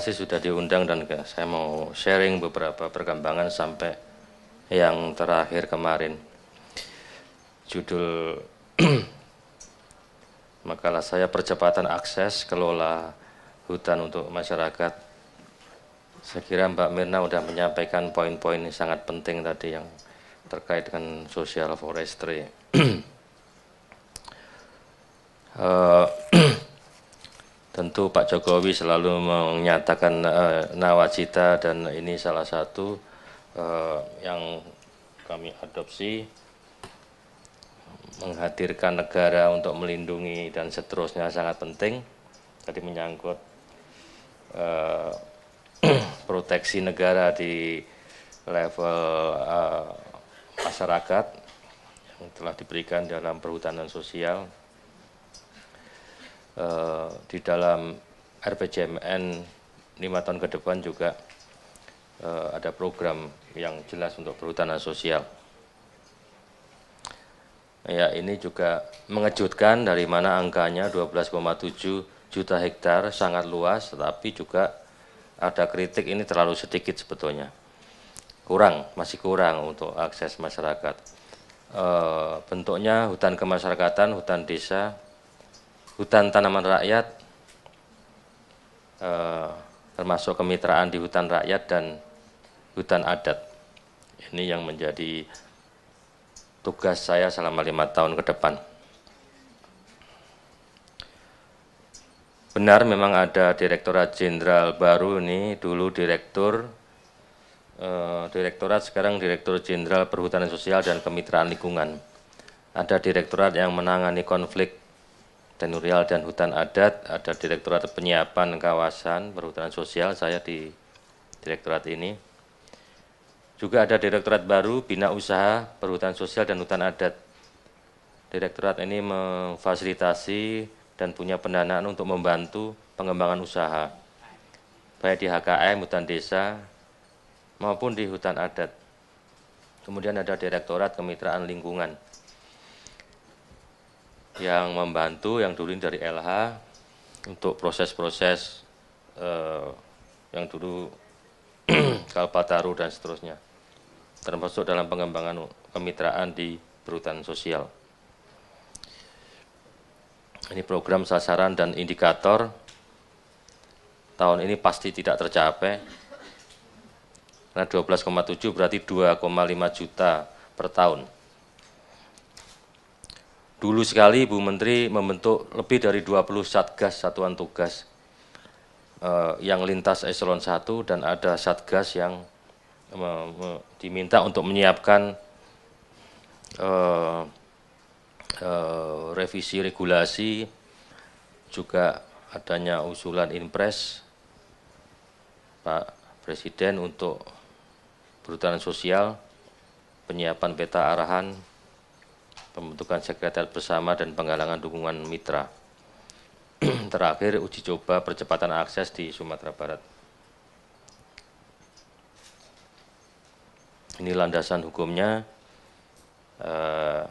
kasih sudah diundang dan saya mau sharing beberapa perkembangan sampai yang terakhir kemarin. Judul makalah saya percepatan akses kelola hutan untuk masyarakat. Saya kira Mbak Mirna sudah menyampaikan poin-poin yang sangat penting tadi yang terkait dengan social forestry. Eh, Tentu Pak Jokowi selalu menyatakan uh, nawacita dan ini salah satu uh, yang kami adopsi menghadirkan negara untuk melindungi dan seterusnya sangat penting. Tadi menyangkut uh, proteksi negara di level uh, masyarakat yang telah diberikan dalam perhutanan sosial Eh, di dalam RPJMN lima tahun ke depan juga eh, ada program yang jelas untuk perhutanan sosial. Ya, ini juga mengejutkan dari mana angkanya 12,7 juta hektar sangat luas, tetapi juga ada kritik ini terlalu sedikit sebetulnya. Kurang, masih kurang untuk akses masyarakat. E, bentuknya hutan kemasyarakatan, hutan desa, hutan tanaman rakyat eh, termasuk kemitraan di hutan rakyat dan hutan adat. Ini yang menjadi tugas saya selama lima tahun ke depan. Benar memang ada Direktorat Jenderal baru ini, dulu Direktur eh, Direktorat sekarang Direktur Jenderal Perhutanan Sosial dan Kemitraan Lingkungan. Ada direktorat yang menangani konflik Tenurial dan Hutan Adat, ada Direktorat Penyiapan Kawasan Perhutanan Sosial, saya di direktorat ini. Juga ada Direktorat baru Bina Usaha Perhutanan Sosial dan Hutan Adat. Direktorat ini memfasilitasi dan punya pendanaan untuk membantu pengembangan usaha, baik di HKM, hutan desa, maupun di hutan adat. Kemudian ada Direktorat Kemitraan Lingkungan yang membantu yang dulu dari LH untuk proses-proses eh, yang dulu Kalpataru dan seterusnya termasuk dalam pengembangan kemitraan di perhutanan sosial. Ini program sasaran dan indikator tahun ini pasti tidak tercapai karena 12,7 berarti 2,5 juta per tahun Dulu sekali Ibu Menteri membentuk lebih dari 20 satgas satuan tugas eh, yang lintas eselon 1 dan ada satgas yang eh, diminta untuk menyiapkan eh, eh, revisi regulasi juga adanya usulan impres Pak Presiden untuk perhutanan sosial penyiapan peta arahan pembentukan sekretariat bersama dan penggalangan dukungan mitra. Terakhir, uji coba percepatan akses di Sumatera Barat. Ini landasan hukumnya eh,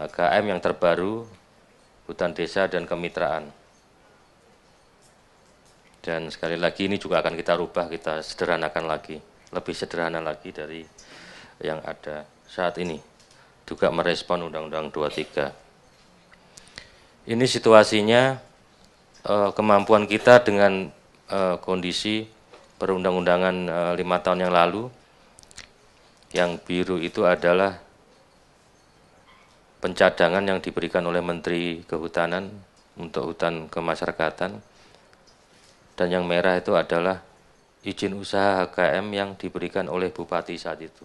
HKM yang terbaru, hutan desa dan kemitraan. Dan sekali lagi ini juga akan kita rubah, kita sederhanakan lagi, lebih sederhana lagi dari yang ada saat ini juga merespon Undang-Undang 23. Ini situasinya eh, kemampuan kita dengan eh, kondisi perundang-undangan eh, lima tahun yang lalu yang biru itu adalah pencadangan yang diberikan oleh Menteri Kehutanan untuk hutan kemasyarakatan dan yang merah itu adalah izin usaha HKM yang diberikan oleh Bupati saat itu.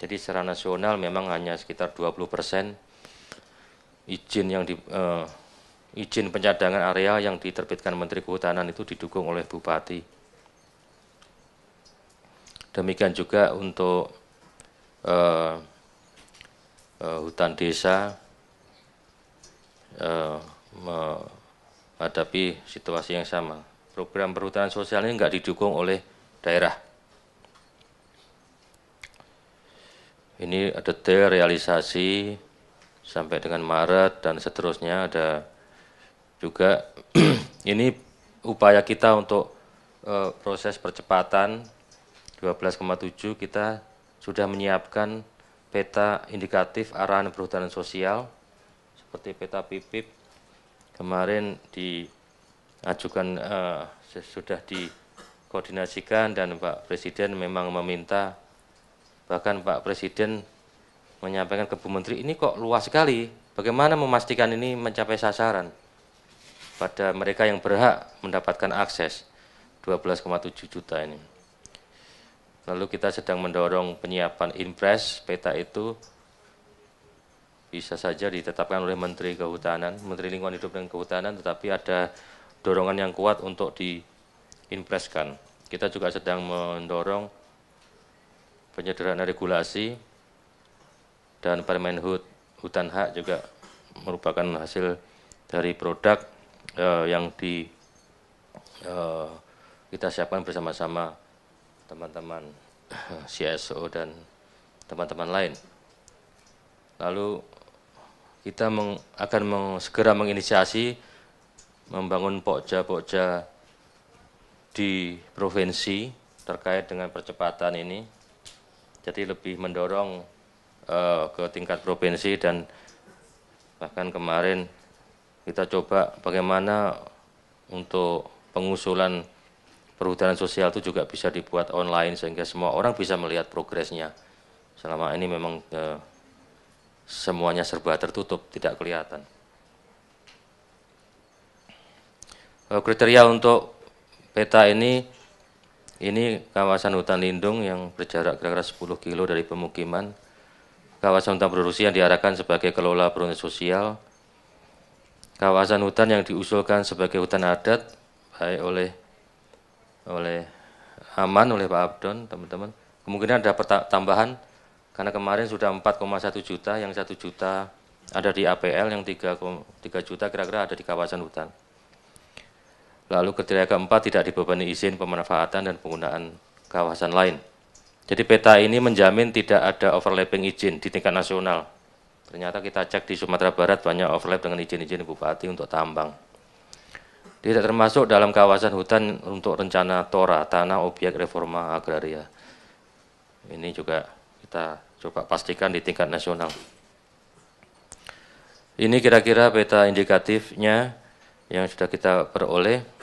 Jadi secara nasional memang hanya sekitar 20 persen izin yang di, uh, izin pencadangan area yang diterbitkan Menteri Kehutanan itu didukung oleh Bupati. Demikian juga untuk uh, uh, hutan desa uh, menghadapi situasi yang sama. Program perhutanan sosial ini nggak didukung oleh daerah Ini detail realisasi sampai dengan Maret dan seterusnya ada juga ini upaya kita untuk e, proses percepatan 12,7 kita sudah menyiapkan peta indikatif arahan perhutanan sosial seperti peta PIPIP kemarin diajukan e, eh, sudah dikoordinasikan dan Pak Presiden memang meminta Bahkan Pak Presiden menyampaikan ke Bu Menteri, ini kok luas sekali, bagaimana memastikan ini mencapai sasaran pada mereka yang berhak mendapatkan akses 12,7 juta ini. Lalu kita sedang mendorong penyiapan impres peta itu bisa saja ditetapkan oleh Menteri Kehutanan, Menteri Lingkungan Hidup dan Kehutanan, tetapi ada dorongan yang kuat untuk diimpreskan. Kita juga sedang mendorong penyederhana regulasi dan Permen HUT Hutan Hak juga merupakan hasil dari produk eh, yang di eh, kita siapkan bersama-sama teman-teman CSO dan teman-teman lain. Lalu kita meng, akan meng, segera menginisiasi membangun pokja-pokja di provinsi terkait dengan percepatan ini jadi lebih mendorong uh, ke tingkat provinsi dan bahkan kemarin kita coba bagaimana untuk pengusulan perhutanan sosial itu juga bisa dibuat online sehingga semua orang bisa melihat progresnya. Selama ini memang uh, semuanya serba tertutup, tidak kelihatan. Eh, kriteria untuk peta ini ini kawasan hutan lindung yang berjarak kira-kira 10 kilo dari pemukiman. Kawasan hutan produksi yang diarahkan sebagai kelola perhutanan sosial. Kawasan hutan yang diusulkan sebagai hutan adat baik oleh oleh Aman oleh Pak Abdon, teman-teman. Kemungkinan ada tambahan karena kemarin sudah 4,1 juta, yang 1 juta ada di APL, yang 3, 3 juta kira-kira ada di kawasan hutan. Lalu kriteria keempat tidak dibebani izin pemanfaatan dan penggunaan kawasan lain. Jadi peta ini menjamin tidak ada overlapping izin di tingkat nasional. Ternyata kita cek di Sumatera Barat banyak overlap dengan izin-izin bupati untuk tambang. Tidak termasuk dalam kawasan hutan untuk rencana TORA, tanah obyek reforma agraria. Ini juga kita coba pastikan di tingkat nasional. Ini kira-kira peta indikatifnya yang sudah kita peroleh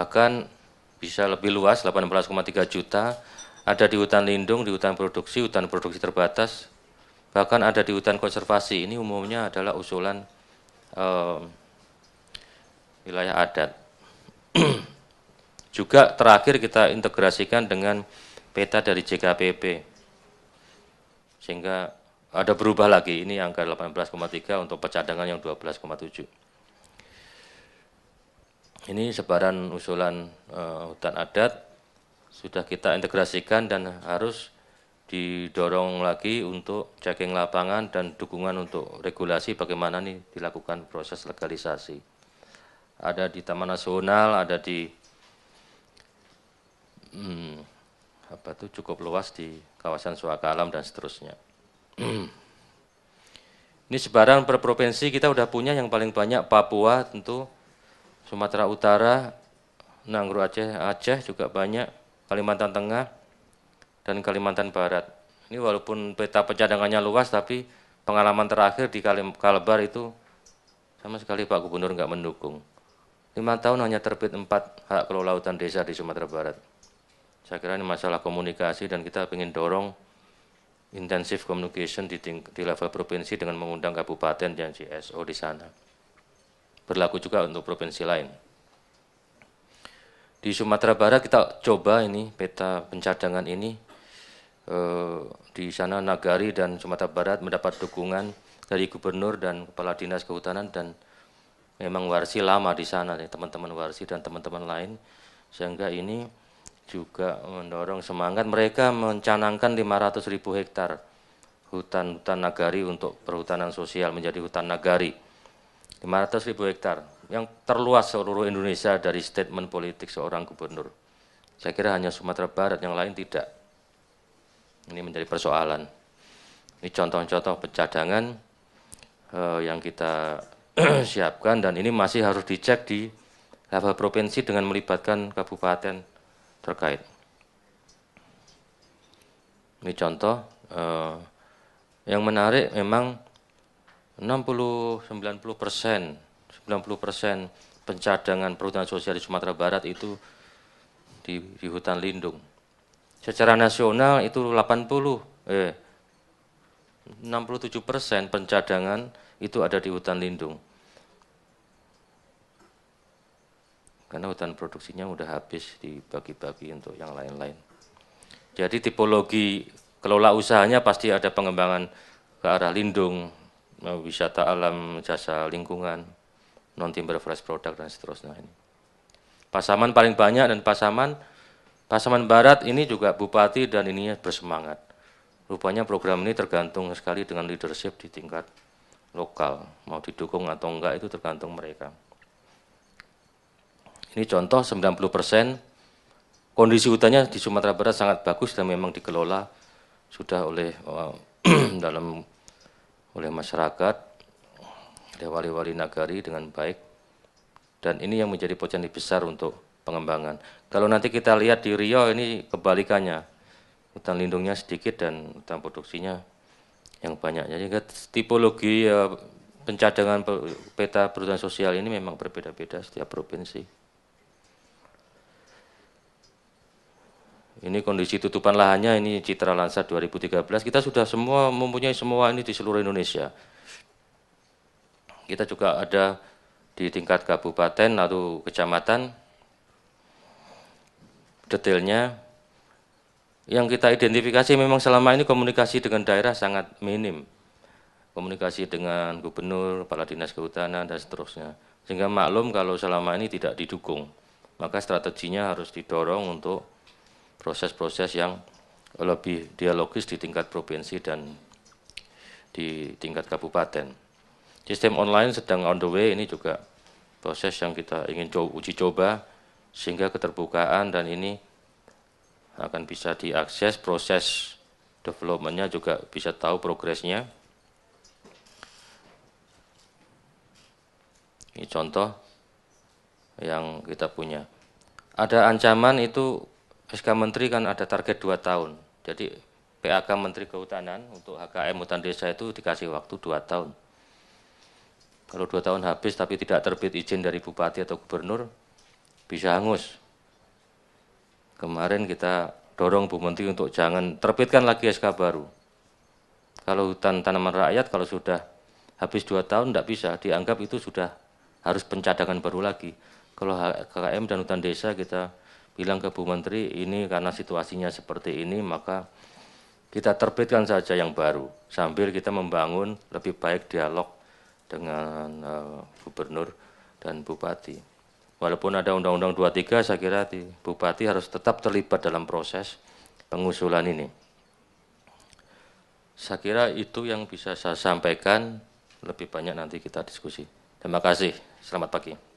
bahkan bisa lebih luas 18,3 juta ada di hutan lindung, di hutan produksi, hutan produksi terbatas, bahkan ada di hutan konservasi. Ini umumnya adalah usulan eh, wilayah adat. Juga terakhir kita integrasikan dengan peta dari JKPP sehingga ada berubah lagi ini angka 18,3 untuk pecadangan yang 12,7. Ini sebaran usulan uh, hutan adat sudah kita integrasikan dan harus didorong lagi untuk checking lapangan dan dukungan untuk regulasi bagaimana nih dilakukan proses legalisasi. Ada di Taman Nasional, ada di hmm, apa tuh cukup luas di kawasan Suaka Alam dan seterusnya. Ini sebaran per provinsi kita udah punya yang paling banyak Papua tentu Sumatera Utara, Nangru Aceh, Aceh juga banyak, Kalimantan Tengah, dan Kalimantan Barat. Ini walaupun peta pencadangannya luas, tapi pengalaman terakhir di Kalim Kalbar itu sama sekali Pak Gubernur nggak mendukung. Lima tahun hanya terbit empat hak kelola hutan desa di Sumatera Barat. Saya kira ini masalah komunikasi dan kita ingin dorong intensif communication di, di level provinsi dengan mengundang kabupaten dan CSO di sana berlaku juga untuk provinsi lain. Di Sumatera Barat kita coba ini peta pencadangan ini eh, di sana Nagari dan Sumatera Barat mendapat dukungan dari gubernur dan kepala dinas kehutanan dan memang Warsi lama di sana ya, teman-teman Warsi dan teman-teman lain sehingga ini juga mendorong semangat mereka mencanangkan 500 ribu hektar hutan-hutan nagari untuk perhutanan sosial menjadi hutan nagari. 500 ribu hektar yang terluas seluruh Indonesia dari statement politik seorang gubernur. Saya kira hanya Sumatera Barat, yang lain tidak. Ini menjadi persoalan. Ini contoh-contoh pencadangan eh, yang kita siapkan dan ini masih harus dicek di level provinsi dengan melibatkan kabupaten terkait. Ini contoh eh, yang menarik memang 60 90 persen 90 persen pencadangan perhutanan sosial di Sumatera Barat itu di, di hutan lindung. Secara nasional itu 80 eh 67 persen pencadangan itu ada di hutan lindung. Karena hutan produksinya sudah habis dibagi-bagi untuk yang lain-lain. Jadi tipologi kelola usahanya pasti ada pengembangan ke arah lindung, wisata alam, jasa lingkungan, non timber forest product dan seterusnya ini. Pasaman paling banyak dan Pasaman Pasaman Barat ini juga bupati dan ininya bersemangat. Rupanya program ini tergantung sekali dengan leadership di tingkat lokal. Mau didukung atau enggak itu tergantung mereka. Ini contoh 90% persen kondisi hutannya di Sumatera Barat sangat bagus dan memang dikelola sudah oleh eh, dalam oleh masyarakat, oleh wali-wali nagari dengan baik. Dan ini yang menjadi potensi besar untuk pengembangan. Kalau nanti kita lihat di Rio ini kebalikannya, hutan lindungnya sedikit dan hutan produksinya yang banyak. Jadi tipologi eh, pencadangan peta perhutanan sosial ini memang berbeda-beda setiap provinsi. Ini kondisi tutupan lahannya ini Citra Lansat 2013. Kita sudah semua mempunyai semua ini di seluruh Indonesia. Kita juga ada di tingkat kabupaten atau kecamatan. Detailnya yang kita identifikasi memang selama ini komunikasi dengan daerah sangat minim. Komunikasi dengan gubernur, kepala dinas kehutanan dan seterusnya. Sehingga maklum kalau selama ini tidak didukung. Maka strateginya harus didorong untuk proses-proses yang lebih dialogis di tingkat provinsi dan di tingkat kabupaten. Sistem online sedang on the way ini juga proses yang kita ingin uji coba sehingga keterbukaan dan ini akan bisa diakses proses developmentnya juga bisa tahu progresnya. Ini contoh yang kita punya. Ada ancaman itu SK Menteri kan ada target 2 tahun. Jadi PAK Menteri Kehutanan untuk HKM hutan desa itu dikasih waktu 2 tahun. Kalau 2 tahun habis tapi tidak terbit izin dari bupati atau gubernur, bisa hangus. Kemarin kita dorong Bu Menteri untuk jangan terbitkan lagi SK baru. Kalau hutan tanaman rakyat kalau sudah habis 2 tahun tidak bisa, dianggap itu sudah harus pencadangan baru lagi. Kalau HKM dan hutan desa kita bilang ke Bu Menteri ini karena situasinya seperti ini maka kita terbitkan saja yang baru sambil kita membangun lebih baik dialog dengan uh, gubernur dan bupati. Walaupun ada Undang-Undang 23 saya kira di, bupati harus tetap terlibat dalam proses pengusulan ini. Saya kira itu yang bisa saya sampaikan. Lebih banyak nanti kita diskusi. Terima kasih. Selamat pagi.